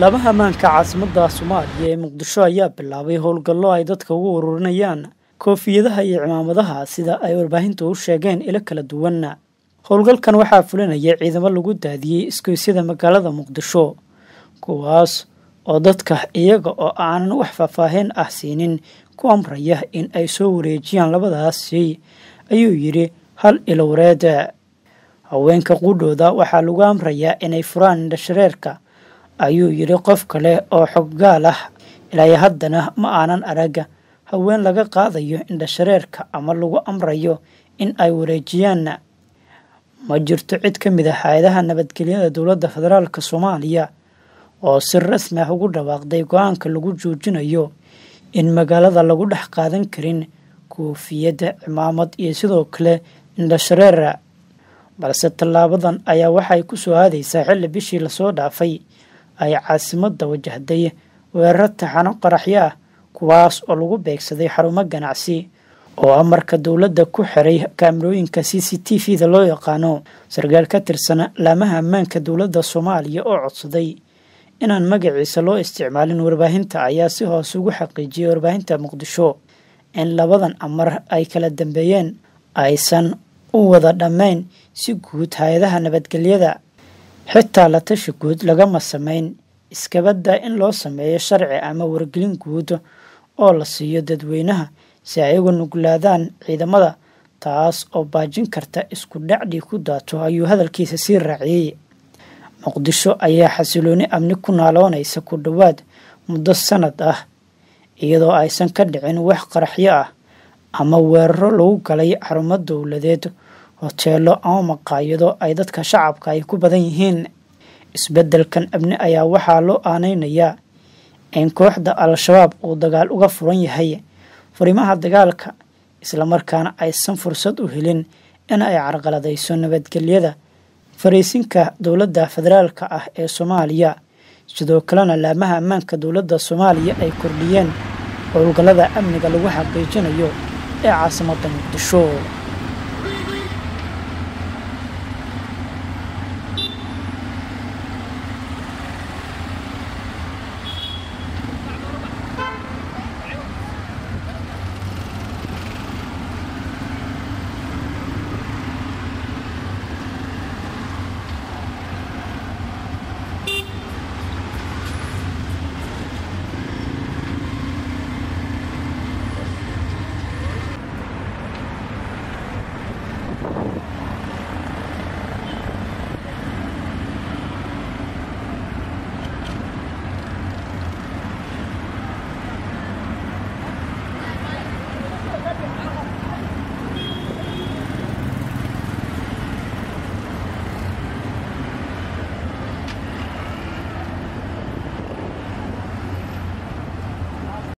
laba hamaanka caasimada soomaaliya ee muqdisho ayaa bilaabay howlgallo ay dadka ugu ururinayaan koofiyadaha iyo cimaamadaha sida ay warbaahintu u sheegeen ilo kala duwan howlgalkan waxaa fulinaya ciidamo lagu daadiyey iskoysyada magaalada muqdisho kuwaas oo dadka iyaga oo aanan wax faahfaahin ah siinin ku amraya in ay soo wareejiyaan labadaasi ayuu yidhi hal ilowreed haweenka quudhooda waxaa lagu amrayaa inay furaan indhashareerka ayuu yidhi qof kale oo xoggaal ah ilaa haddana ma aanan arag haween laga qaadayo indhashareerka ama lagu amrayo in ay wareejiyaanna ma jirto cid ka mid ah hay-adaha nabadgelyada dowladda federaalk soomaaliya oo si rasmi ah ugu dhawaaqday go-aanka lagu joojinayo in magaalada lagu dhex qaadan karin koofiyadda cimaamad iyo sidoo kale indhashareera balse tallaabadan ayaa waxay ku soo aadaysaa xilli bishii lasoo dhaafay ay caasimada wajahday weeraro taxano qaraxyo ah kuwaas oo lagu beegsaday xarumo ganacsi oo amarka ah dowladda ku xiray kaamirooyinka c c t v da loo yaqaano sarkaal ka tirsan laamaha ammaanka dowladda soomaaliya oo codsaday inaan magaciisa loo isticmaalin warbaahinta ayaa si hoose ugu xaqiijiyay warbaahinta muqdisho in labadan amar ay kala dambeeyeen aysan u wada dhammayn si guud hay-adaha nabadgelyada xitaa la tashi guud lagama samayn iskabadda in loo sameeyo sharci ama wargelin guud oo la siiyo dadweynaha si ay uga nuglaadaan ciidamada taas oo baajin karta isku dhacdii ku daato ayuu hadalkiisa sii raaciyey muqdisho ayaa xasilooni amni ku naaloonaysa ku dhowaad muddo sanad ah iyadoo aysan ka dhicin wax qaraxyo ah ama weeraro lagu galay xarumo dowladeed hoteelo ama maqaayado ay dadka shacabka ay ku badan yihiin isbedelkan amni ayaa waxaa loo aaneynayaa in kooxda al-shabaab uu dagaal uga furan yahay furimaha dagaalka islamarkaana aysan fursad u helin in ay carqaladayso nabadgelyada fariisinka dowladda federaalka ah ee soomaaliya sidoo kalena laamaha ammaanka dowladda soomaaliya ay kordhiyeen howlgallada amniga lagu xaqiijinayo ee caasimadda muqdisho